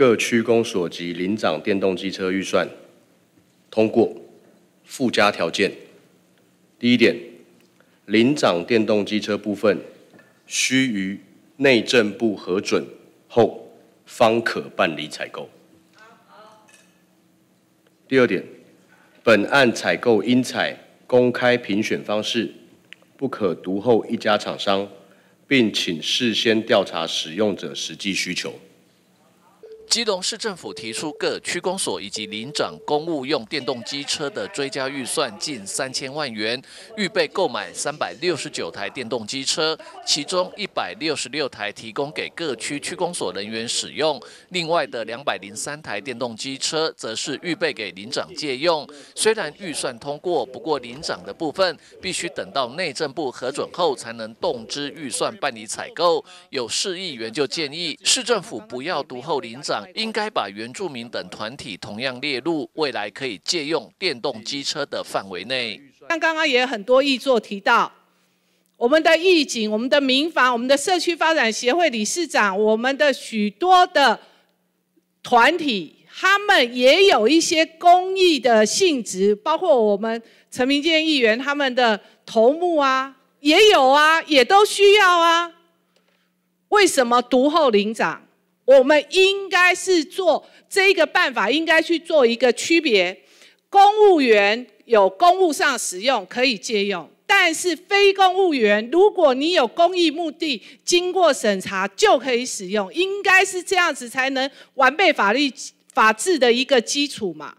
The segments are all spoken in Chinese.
各区公所及领长电动机车预算通过，附加条件：第一点，领长电动机车部分需于内政部核准后方可办理采购。第二点，本案采购应采公开评选方式，不可独后一家厂商，并请事先调查使用者实际需求。基隆市政府提出各区公所以及领长公务用电动机车的追加预算近三千万元，预备购买三百六十九台电动机车，其中一百六十六台提供给各区区公所人员使用，另外的两百零三台电动机车则是预备给领长借用。虽然预算通过，不过领长的部分必须等到内政部核准后才能动支预算办理采购。有市议员就建议市政府不要读后领长。应该把原住民等团体同样列入未来可以借用电动机车的范围内。像刚刚也很多议座提到，我们的义警、我们的民防、我们的社区发展协会理事长、我们的许多的团体，他们也有一些公益的性质，包括我们陈明建议员他们的头目啊，也有啊，也都需要啊。为什么独后领长？我们应该是做这个办法，应该去做一个区别。公务员有公务上使用可以借用，但是非公务员，如果你有公益目的，经过审查就可以使用。应该是这样子才能完备法律法治的一个基础嘛？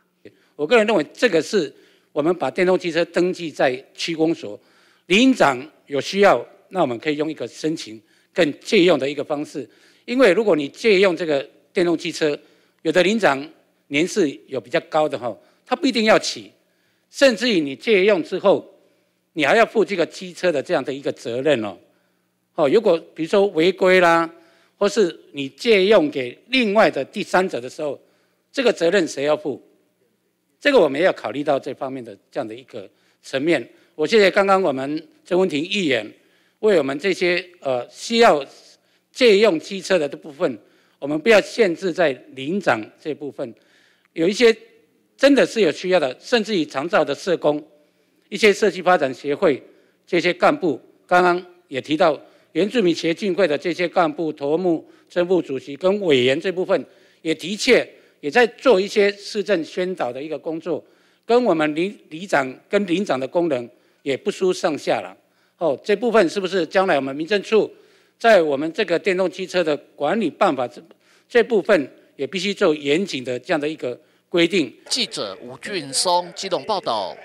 我个人认为，这个是我们把电动汽车登记在区公所，连长有需要，那我们可以用一个申请更借用的一个方式。因为如果你借用这个电动汽车，有的领长年事有比较高的哈，他不一定要骑，甚至于你借用之后，你还要负这个机车的这样的一个责任哦。哦，如果比如说违规啦，或是你借用给另外的第三者的时候，这个责任谁要负？这个我们要考虑到这方面的这样的一个层面。我谢谢刚刚我们郑文婷议员为我们这些呃需要。借用机车的这部分，我们不要限制在领长这部分，有一些真的是有需要的，甚至于长照的社工、一些社区发展协会这些干部，刚刚也提到原住民协进会的这些干部、头目、政副主席跟委员这部分，也的确也在做一些市政宣导的一个工作，跟我们里里长跟里长的功能也不输上下了。哦，这部分是不是将来我们民政处？在我们这个电动汽车的管理办法这这部分也必须做严谨的这样的一个规定。记者吴俊松机动报道。